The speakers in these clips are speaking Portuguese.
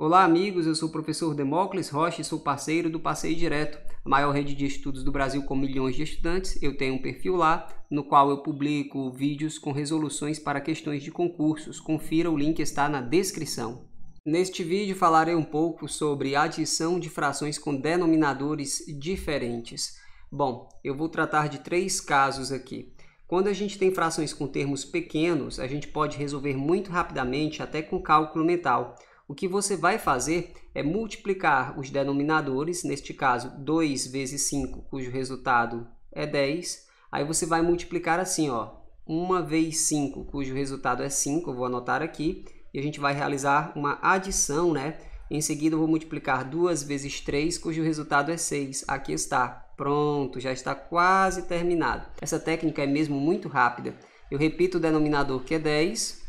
Olá, amigos. Eu sou o professor Demócles Rocha e sou parceiro do Passeio Direto, a maior rede de estudos do Brasil com milhões de estudantes. Eu tenho um perfil lá no qual eu publico vídeos com resoluções para questões de concursos. Confira, o link está na descrição. Neste vídeo falarei um pouco sobre adição de frações com denominadores diferentes. Bom, eu vou tratar de três casos aqui. Quando a gente tem frações com termos pequenos, a gente pode resolver muito rapidamente, até com cálculo mental o que você vai fazer é multiplicar os denominadores, neste caso 2 vezes 5, cujo resultado é 10. Aí você vai multiplicar assim, ó, 1 vezes 5, cujo resultado é 5, eu vou anotar aqui. E a gente vai realizar uma adição, né? Em seguida, eu vou multiplicar 2 vezes 3, cujo resultado é 6. Aqui está. Pronto, já está quase terminado. Essa técnica é mesmo muito rápida. Eu repito o denominador que é 10,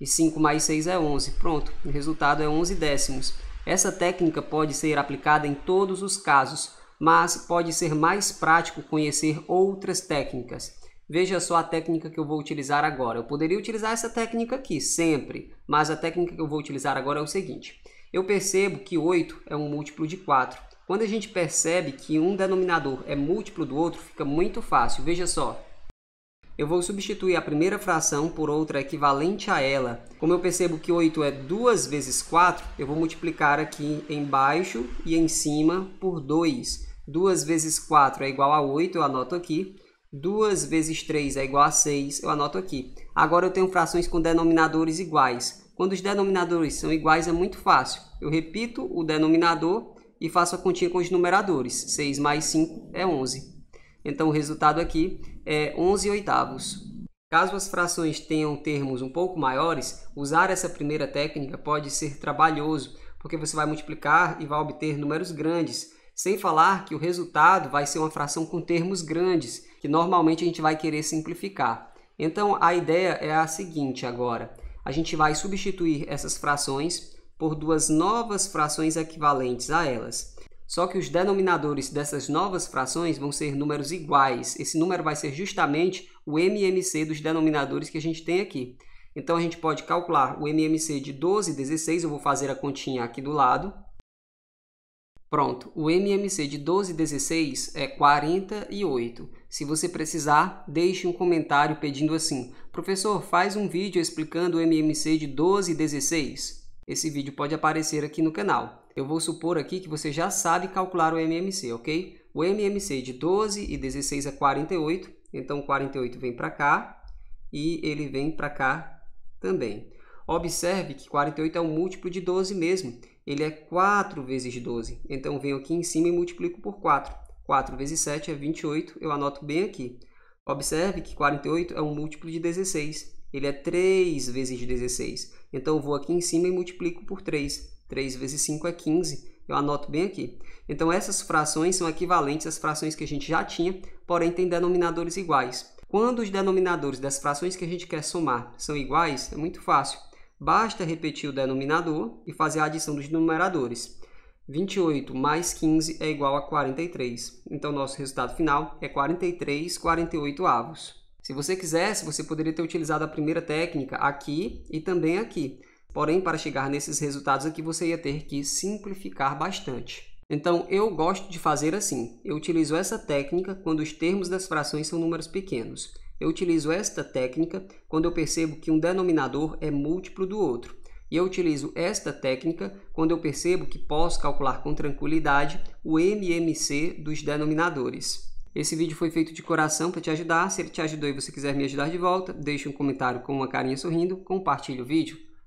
e 5 mais 6 é 11. Pronto, o resultado é 11 décimos. Essa técnica pode ser aplicada em todos os casos, mas pode ser mais prático conhecer outras técnicas. Veja só a técnica que eu vou utilizar agora. Eu poderia utilizar essa técnica aqui, sempre, mas a técnica que eu vou utilizar agora é o seguinte. Eu percebo que 8 é um múltiplo de 4. Quando a gente percebe que um denominador é múltiplo do outro, fica muito fácil. Veja só, eu vou substituir a primeira fração por outra equivalente a ela. Como eu percebo que 8 é 2 vezes 4, eu vou multiplicar aqui embaixo e em cima por 2. 2 vezes 4 é igual a 8, eu anoto aqui. 2 vezes 3 é igual a 6, eu anoto aqui. Agora eu tenho frações com denominadores iguais. Quando os denominadores são iguais é muito fácil. Eu repito o denominador e faço a continha com os numeradores. 6 mais 5 é 11. Então, o resultado aqui é 11 oitavos. Caso as frações tenham termos um pouco maiores, usar essa primeira técnica pode ser trabalhoso, porque você vai multiplicar e vai obter números grandes, sem falar que o resultado vai ser uma fração com termos grandes, que normalmente a gente vai querer simplificar. Então, a ideia é a seguinte agora. A gente vai substituir essas frações por duas novas frações equivalentes a elas. Só que os denominadores dessas novas frações vão ser números iguais. Esse número vai ser justamente o MMC dos denominadores que a gente tem aqui. Então, a gente pode calcular o MMC de 12, 16. Eu vou fazer a continha aqui do lado. Pronto, o MMC de 12 é e 16 é 48. Se você precisar, deixe um comentário pedindo assim: Professor, faz um vídeo explicando o MMC de 12 e 16. Esse vídeo pode aparecer aqui no canal eu vou supor aqui que você já sabe calcular o MMC, ok? O MMC de 12 e 16 é 48, então 48 vem para cá e ele vem para cá também. Observe que 48 é um múltiplo de 12 mesmo, ele é 4 vezes 12, então venho aqui em cima e multiplico por 4. 4 vezes 7 é 28, eu anoto bem aqui. Observe que 48 é um múltiplo de 16, ele é 3 vezes 16, então vou aqui em cima e multiplico por 3. 3 vezes 5 é 15. Eu anoto bem aqui. Então, essas frações são equivalentes às frações que a gente já tinha, porém têm denominadores iguais. Quando os denominadores das frações que a gente quer somar são iguais, é muito fácil. Basta repetir o denominador e fazer a adição dos numeradores. 28 mais 15 é igual a 43. Então, nosso resultado final é 43 48 avos. Se você quisesse, você poderia ter utilizado a primeira técnica aqui e também aqui. Porém, para chegar nesses resultados aqui, você ia ter que simplificar bastante. Então, eu gosto de fazer assim. Eu utilizo essa técnica quando os termos das frações são números pequenos. Eu utilizo esta técnica quando eu percebo que um denominador é múltiplo do outro. E eu utilizo esta técnica quando eu percebo que posso calcular com tranquilidade o MMC dos denominadores. Esse vídeo foi feito de coração para te ajudar. Se ele te ajudou e você quiser me ajudar de volta, deixe um comentário com uma carinha sorrindo, compartilhe o vídeo.